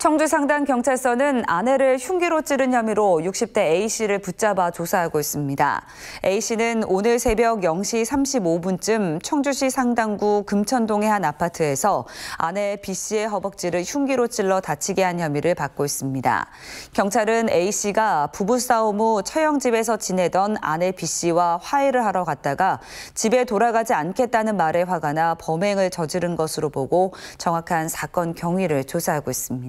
청주 상당 경찰서는 아내를 흉기로 찌른 혐의로 60대 A씨를 붙잡아 조사하고 있습니다. A씨는 오늘 새벽 0시 35분쯤 청주시 상당구 금천동의 한 아파트에서 아내 B씨의 허벅지를 흉기로 찔러 다치게 한 혐의를 받고 있습니다. 경찰은 A씨가 부부싸움 후 처형집에서 지내던 아내 B씨와 화해를 하러 갔다가 집에 돌아가지 않겠다는 말에 화가 나 범행을 저지른 것으로 보고 정확한 사건 경위를 조사하고 있습니다.